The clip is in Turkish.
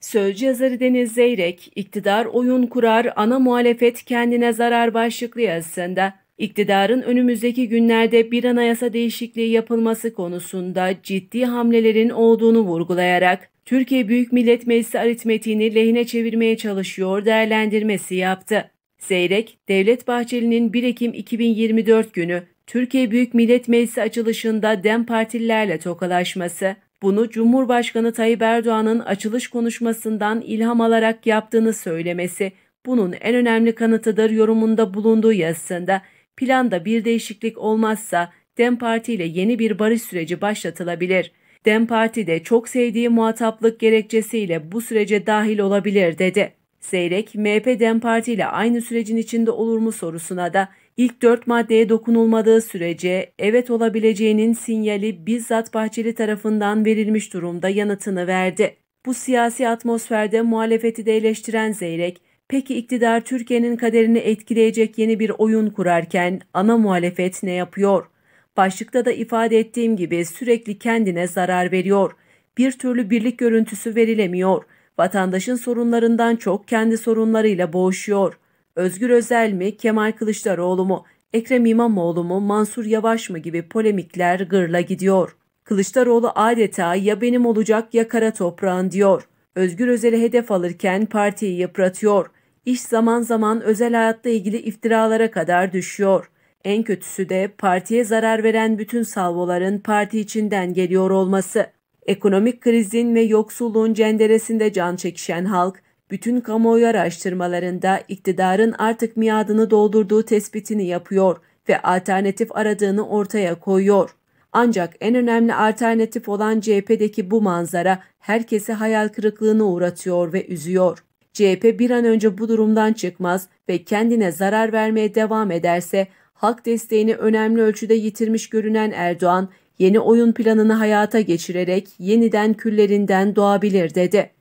Sözcü yazarı Deniz Zeyrek, iktidar oyun kurar, ana muhalefet kendine zarar başlıklı yazısında, iktidarın önümüzdeki günlerde bir anayasa değişikliği yapılması konusunda ciddi hamlelerin olduğunu vurgulayarak, Türkiye Büyük Millet Meclisi aritmetiğini lehine çevirmeye çalışıyor değerlendirmesi yaptı. Zeyrek, Devlet Bahçeli'nin 1 Ekim 2024 günü Türkiye Büyük Millet Meclisi açılışında DEM partililerle tokalaşması, bunu Cumhurbaşkanı Tayyip Erdoğan'ın açılış konuşmasından ilham alarak yaptığını söylemesi bunun en önemli kanıtıdır yorumunda bulunduğu yazısında planda bir değişiklik olmazsa DEM Parti ile yeni bir barış süreci başlatılabilir. DEM Parti de çok sevdiği muhataplık gerekçesiyle bu sürece dahil olabilir dedi. Seyrek, MHP DEM Parti ile aynı sürecin içinde olur mu sorusuna da ilk dört maddeye dokunulmadığı sürece evet olabileceğinin sinyali bizzat Bahçeli tarafından verilmiş durumda yanıtını verdi. Bu siyasi atmosferde muhalefeti de eleştiren Zeyrek, peki iktidar Türkiye'nin kaderini etkileyecek yeni bir oyun kurarken ana muhalefet ne yapıyor? Başlıkta da ifade ettiğim gibi sürekli kendine zarar veriyor. Bir türlü birlik görüntüsü verilemiyor. Vatandaşın sorunlarından çok kendi sorunlarıyla boğuşuyor. Özgür Özel mi, Kemal Kılıçdaroğlu mu, Ekrem İmamoğlu mu, Mansur Yavaş mı gibi polemikler gırla gidiyor. Kılıçdaroğlu adeta ya benim olacak ya kara toprağın diyor. Özgür Özel'i hedef alırken partiyi yıpratıyor. İş zaman zaman özel hayatla ilgili iftiralara kadar düşüyor. En kötüsü de partiye zarar veren bütün salvoların parti içinden geliyor olması. Ekonomik krizin ve yoksulluğun cenderesinde can çekişen halk, bütün kamuoyu araştırmalarında iktidarın artık miadını doldurduğu tespitini yapıyor ve alternatif aradığını ortaya koyuyor. Ancak en önemli alternatif olan CHP'deki bu manzara herkesi hayal kırıklığına uğratıyor ve üzüyor. CHP bir an önce bu durumdan çıkmaz ve kendine zarar vermeye devam ederse halk desteğini önemli ölçüde yitirmiş görünen Erdoğan yeni oyun planını hayata geçirerek yeniden küllerinden doğabilir dedi.